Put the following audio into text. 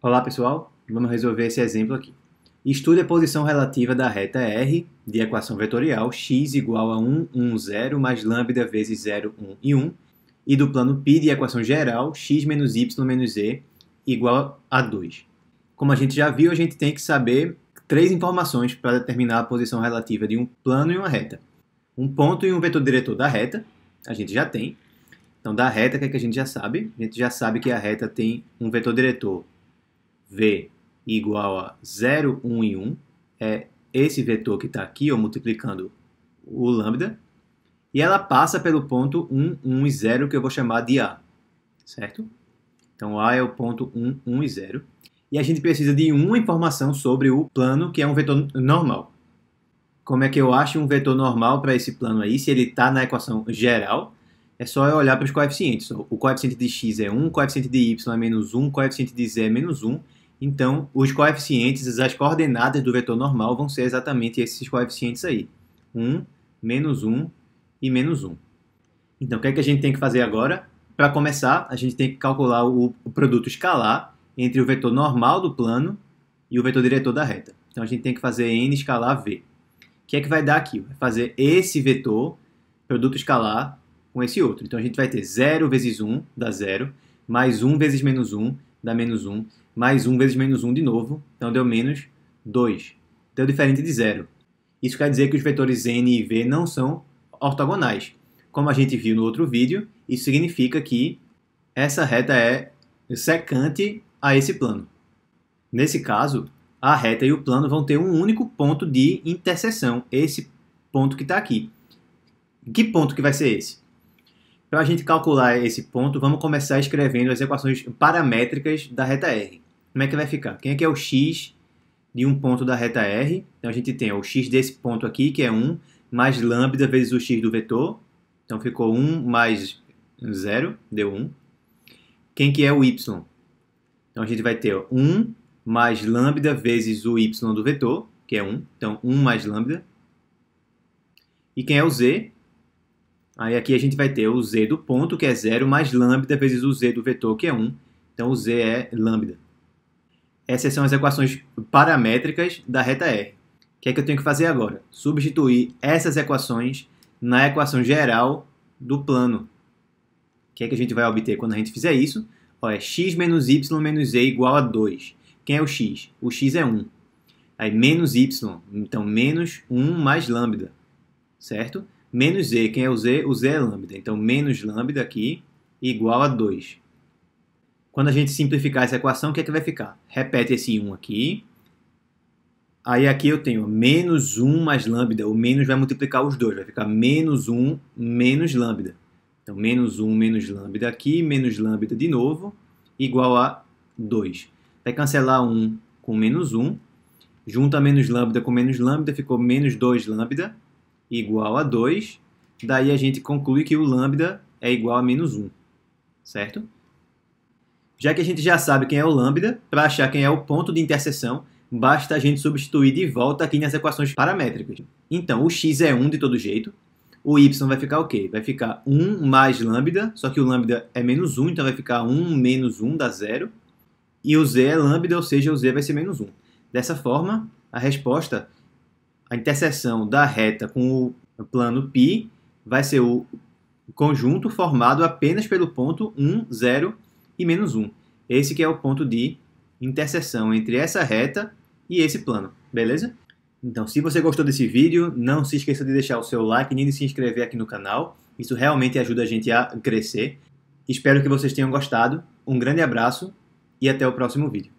Olá pessoal, vamos resolver esse exemplo aqui. Estude a posição relativa da reta R de equação vetorial x igual a 1, 1, 0 mais lambda vezes 0, 1 e 1 e do plano π de equação geral x menos y menos z igual a 2. Como a gente já viu, a gente tem que saber três informações para determinar a posição relativa de um plano e uma reta. Um ponto e um vetor diretor da reta, a gente já tem. Então da reta, o que, é que a gente já sabe? A gente já sabe que a reta tem um vetor diretor v igual a 0, 1 e 1, é esse vetor que está aqui, ou multiplicando o lambda, e ela passa pelo ponto 1, 1 e 0, que eu vou chamar de A, certo? Então, A é o ponto 1, 1 e 0. E a gente precisa de uma informação sobre o plano, que é um vetor normal. Como é que eu acho um vetor normal para esse plano aí, se ele está na equação geral? É só eu olhar para os coeficientes. O coeficiente de x é 1, o coeficiente de y é menos 1, o coeficiente de z é menos 1, então, os coeficientes, as coordenadas do vetor normal vão ser exatamente esses coeficientes aí. 1, menos 1 e menos 1. Então, o que, é que a gente tem que fazer agora? Para começar, a gente tem que calcular o, produto escalar entre o vetor normal do plano e o vetor diretor da reta. Então, a gente tem que fazer n escalar v. O que é que vai dar aqui? Vai fazer esse vetor, produto escalar, com esse outro. Então, a gente vai ter 0 vezes 1, dá 0, mais 1 vezes menos 1, dá menos 1, mais 1 vezes menos 1 de novo, então deu menos 2. Deu então, é diferente de zero. Isso quer dizer que os vetores n e v não são ortogonais. Como a gente viu no outro vídeo, isso significa que essa reta é secante a esse plano. Nesse caso, a reta e o plano vão ter um único ponto de interseção, esse ponto que está aqui. Que ponto que vai ser esse? Para a gente calcular esse ponto, vamos começar escrevendo as equações paramétricas da reta R. Como é que vai ficar? Quem é que é o x de um ponto da reta R? Então a gente tem o x desse ponto aqui, que é 1, mais lambda vezes o x do vetor. Então ficou 1 mais 0, deu 1. Quem que é o y? Então a gente vai ter 1 mais lambda vezes o y do vetor, que é 1. Então 1 mais lambda. E quem é o z? Aí aqui a gente vai ter o z do ponto, que é zero, mais lambda vezes o z do vetor, que é 1. Então o z é lambda. Essas são as equações paramétricas da reta R. O que é que eu tenho que fazer agora? Substituir essas equações na equação geral do plano. O que é que a gente vai obter quando a gente fizer isso? Ó, é x menos y menos z igual a 2. Quem é o x? O x é 1. Aí menos y, então menos 1 mais lambda, certo? menos z. Quem é o z? O z é lambda. Então, menos lambda aqui igual a 2. Quando a gente simplificar essa equação, o que é que vai ficar? Repete esse 1 aqui. Aí aqui eu tenho menos 1 mais lambda. O menos vai multiplicar os dois. Vai ficar menos 1 menos lambda. Então, menos 1 menos lambda aqui, menos lambda de novo, igual a 2. Vai cancelar 1 com menos 1. Junta menos lambda com menos lambda, ficou menos 2 lambda igual a 2, daí a gente conclui que o lambda é igual a menos 1, certo? Já que a gente já sabe quem é o lambda, para achar quem é o ponto de interseção, basta a gente substituir de volta aqui nas equações paramétricas. Então, o x é 1 de todo jeito, o y vai ficar o quê? Vai ficar 1 mais lambda, só que o lambda é menos 1, então vai ficar 1 menos 1 dá 0, E o z é lambda, ou seja, o z vai ser menos 1. Dessa forma, a resposta a interseção da reta com o plano π vai ser o conjunto formado apenas pelo ponto 1, 0 e menos 1. Esse que é o ponto de interseção entre essa reta e esse plano, beleza? Então, se você gostou desse vídeo, não se esqueça de deixar o seu like e de se inscrever aqui no canal. Isso realmente ajuda a gente a crescer. Espero que vocês tenham gostado. Um grande abraço e até o próximo vídeo.